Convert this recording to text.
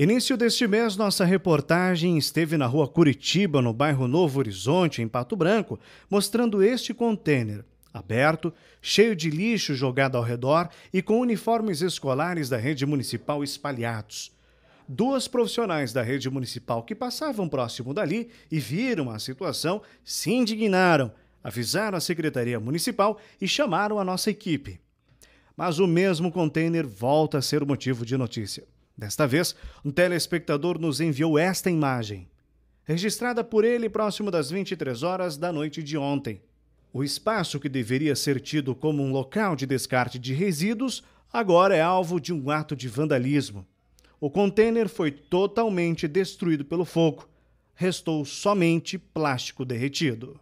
Início deste mês, nossa reportagem esteve na rua Curitiba, no bairro Novo Horizonte, em Pato Branco, mostrando este contêiner aberto, cheio de lixo jogado ao redor e com uniformes escolares da rede municipal espalhados. Duas profissionais da rede municipal que passavam próximo dali e viram a situação se indignaram, avisaram a Secretaria Municipal e chamaram a nossa equipe. Mas o mesmo contêiner volta a ser motivo de notícia. Desta vez, um telespectador nos enviou esta imagem, registrada por ele próximo das 23 horas da noite de ontem. O espaço que deveria ser tido como um local de descarte de resíduos agora é alvo de um ato de vandalismo. O contêiner foi totalmente destruído pelo fogo. Restou somente plástico derretido.